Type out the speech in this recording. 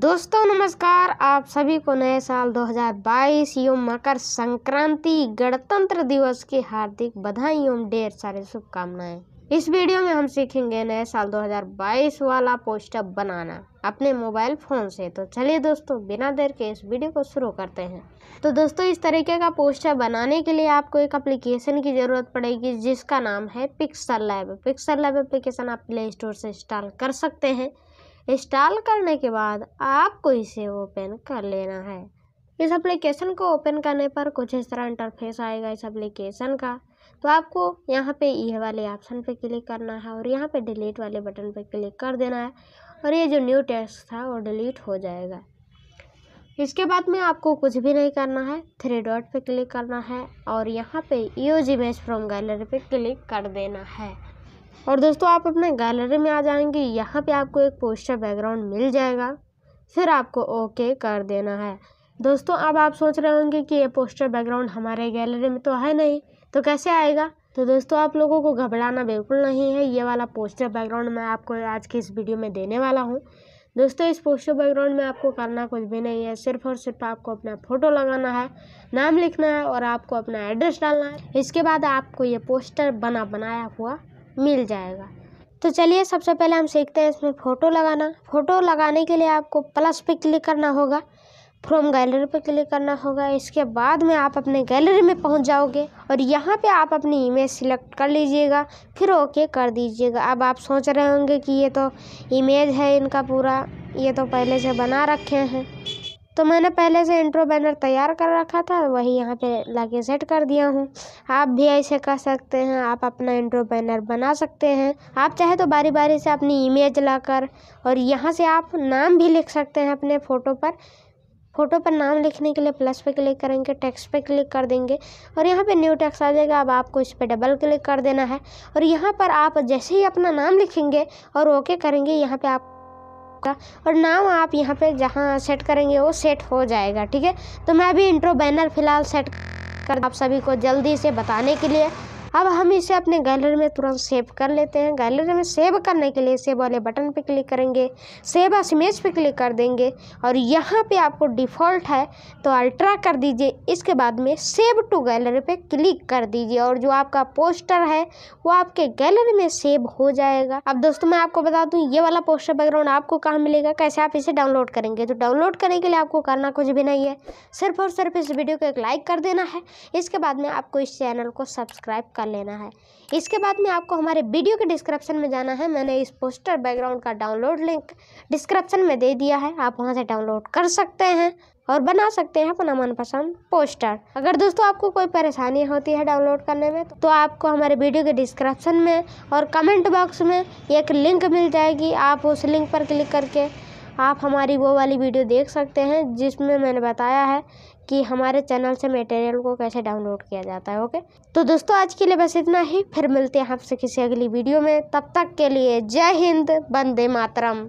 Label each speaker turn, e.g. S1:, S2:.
S1: दोस्तों नमस्कार आप सभी को नए साल 2022 एवं मकर संक्रांति गणतंत्र दिवस की हार्दिक बधाई एवं ढेर सारे शुभकामनाएं इस वीडियो में हम सीखेंगे नए साल 2022 वाला पोस्टर बनाना अपने मोबाइल फ़ोन से तो चलिए दोस्तों बिना देर के इस वीडियो को शुरू करते हैं तो दोस्तों इस तरीके का पोस्टर बनाने के लिए आपको एक एप्लीकेशन की ज़रूरत पड़ेगी जिसका नाम है Pixel Lab Pixel Lab application आप प्ले स्टोर से इंस्टॉल कर सकते हैं इंस्टॉल करने के बाद आपको इसे ओपन कर लेना है इस एप्लीकेशन को ओपन करने पर कुछ इस तरह इंटरफेस आएगा इस एप्लीकेशन का तो आपको यहाँ पे ये वाले ऑप्शन पे क्लिक करना है और यहाँ पे डिलीट वाले बटन पे क्लिक कर देना है और ये जो न्यू टेस्ट था वो डिलीट हो जाएगा इसके बाद में आपको कुछ भी नहीं करना है थ्री डॉट पे क्लिक करना है और यहाँ पे जी मेज फ्रॉम गैलरी पे क्लिक कर देना है और दोस्तों आप अपने गैलरी में आ जाएंगे यहाँ पे आपको एक पोस्टर बैकग्राउंड मिल जाएगा फिर आपको ओके कर देना है दोस्तों अब आप सोच रहे होंगे कि ये पोस्टर बैकग्राउंड हमारे गैलरी में तो है नहीं तो कैसे आएगा तो दोस्तों आप लोगों को घबराना बिल्कुल नहीं है ये वाला पोस्टर बैकग्राउंड मैं आपको आज की इस वीडियो में देने वाला हूँ दोस्तों इस पोस्टर बैकग्राउंड में आपको करना कुछ भी नहीं है सिर्फ और सिर्फ आपको अपना फ़ोटो लगाना है नाम लिखना है और आपको अपना एड्रेस डालना है इसके बाद आपको ये पोस्टर बना बनाया हुआ मिल जाएगा तो चलिए सबसे पहले हम सीखते हैं इसमें फ़ोटो लगाना फ़ोटो लगाने के लिए आपको प्लस पे क्लिक करना होगा फ्रॉम गैलरी पे क्लिक करना होगा इसके बाद में आप अपने गैलरी में पहुंच जाओगे और यहाँ पे आप अपनी इमेज सिलेक्ट कर लीजिएगा फिर ओके कर दीजिएगा अब आप सोच रहे होंगे कि ये तो इमेज है इनका पूरा ये तो पहले से बना रखे हैं तो मैंने पहले से इंट्रो बैनर तैयार कर रखा था वही यहाँ पे लाके सेट कर दिया हूँ आप भी ऐसे कर सकते हैं आप अपना इंट्रो बैनर बना सकते हैं आप चाहे तो बारी बारी से अपनी इमेज लाकर और यहाँ से आप नाम भी लिख सकते हैं अपने फ़ोटो पर फ़ोटो पर नाम लिखने के लिए प्लस पे क्लिक करेंगे टेक्स्ट पे क्लिक कर देंगे और यहाँ पे न्यू टेक्स्ट आ जाएगा अब आपको इस पर डबल क्लिक कर देना है और यहाँ पर आप जैसे ही अपना नाम लिखेंगे और ओके करेंगे यहाँ पे आप आपका और नाम आप यहाँ पे जहाँ सेट करेंगे वो सेट हो जाएगा ठीक है तो मैं अभी इंट्रो बैनर फ़िलहाल सेट कर आप सभी को जल्दी से बताने के लिए अब हम इसे अपने गैलरी में तुरंत सेव कर लेते हैं गैलरी में सेव करने के लिए सेव वाले बटन पर क्लिक करेंगे सेव एस इमेज पर क्लिक कर देंगे और यहाँ पे आपको डिफ़ॉल्ट है तो अल्ट्रा कर दीजिए इसके बाद में सेव टू गैलरी पे क्लिक कर दीजिए और जो आपका पोस्टर है वो आपके गैलरी में सेव हो जाएगा अब दोस्तों मैं आपको बता दूं ये वाला पोस्टर बैकग्राउंड आपको कहाँ मिलेगा कैसे आप इसे डाउनलोड करेंगे तो डाउनलोड करने के लिए आपको करना कुछ भी नहीं है सिर्फ और सिर्फ इस वीडियो को एक लाइक कर देना है इसके बाद में आपको इस चैनल को सब्सक्राइब कर कर लेना है इसके बाद में आपको हमारे वीडियो के डिस्क्रिप्शन में जाना है मैंने इस पोस्टर बैकग्राउंड का डाउनलोड लिंक डिस्क्रिप्शन में दे दिया है आप वहाँ से डाउनलोड कर सकते हैं और बना सकते हैं अपना मनपसंद पोस्टर अगर दोस्तों आपको कोई परेशानी होती है डाउनलोड करने में तो आपको हमारे वीडियो के डिस्क्रिप्शन में और कमेंट बॉक्स में एक लिंक मिल जाएगी आप उस लिंक पर क्लिक करके आप हमारी वो वाली वीडियो देख सकते हैं जिसमें मैंने बताया है कि हमारे चैनल से मटेरियल को कैसे डाउनलोड किया जाता है ओके तो दोस्तों आज के लिए बस इतना ही फिर मिलते हैं आपसे किसी अगली वीडियो में तब तक के लिए जय हिंद बंदे मातरम